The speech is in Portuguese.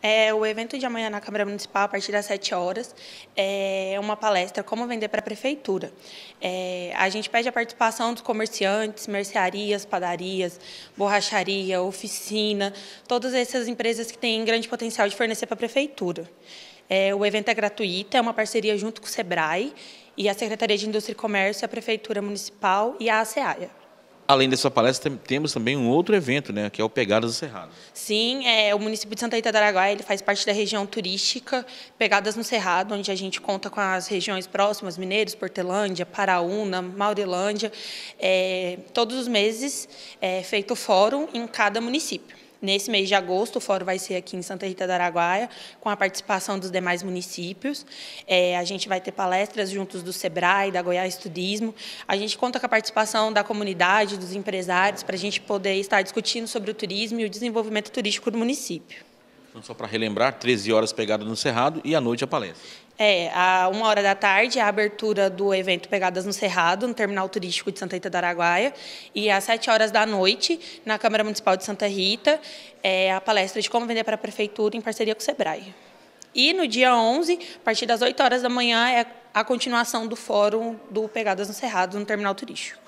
É, o evento de amanhã na Câmara Municipal, a partir das 7 horas, é uma palestra Como Vender para a Prefeitura. É, a gente pede a participação dos comerciantes, mercearias, padarias, borracharia, oficina, todas essas empresas que têm grande potencial de fornecer para a Prefeitura. É, o evento é gratuito, é uma parceria junto com o SEBRAE e a Secretaria de Indústria e Comércio, a Prefeitura Municipal e a ASEAIA. Além dessa palestra, temos também um outro evento, né, que é o Pegadas do Cerrado. Sim, é, o município de Santa Rita do Araguaia ele faz parte da região turística Pegadas no Cerrado, onde a gente conta com as regiões próximas, Mineiros, Portelândia, Paraúna, Maurilândia. É, todos os meses é feito fórum em cada município. Nesse mês de agosto, o fórum vai ser aqui em Santa Rita da Araguaia, com a participação dos demais municípios. É, a gente vai ter palestras juntos do SEBRAE, da Goiás Turismo. A gente conta com a participação da comunidade, dos empresários, para a gente poder estar discutindo sobre o turismo e o desenvolvimento turístico do município. Então, só para relembrar, 13 horas pegada no Cerrado e à noite a palestra. É, a uma hora da tarde a abertura do evento Pegadas no Cerrado, no Terminal Turístico de Santa Rita do Araguaia, e às 7 horas da noite, na Câmara Municipal de Santa Rita, é, a palestra de como vender para a Prefeitura em parceria com o SEBRAE. E no dia 11, a partir das 8 horas da manhã, é a continuação do fórum do Pegadas no Cerrado, no Terminal Turístico.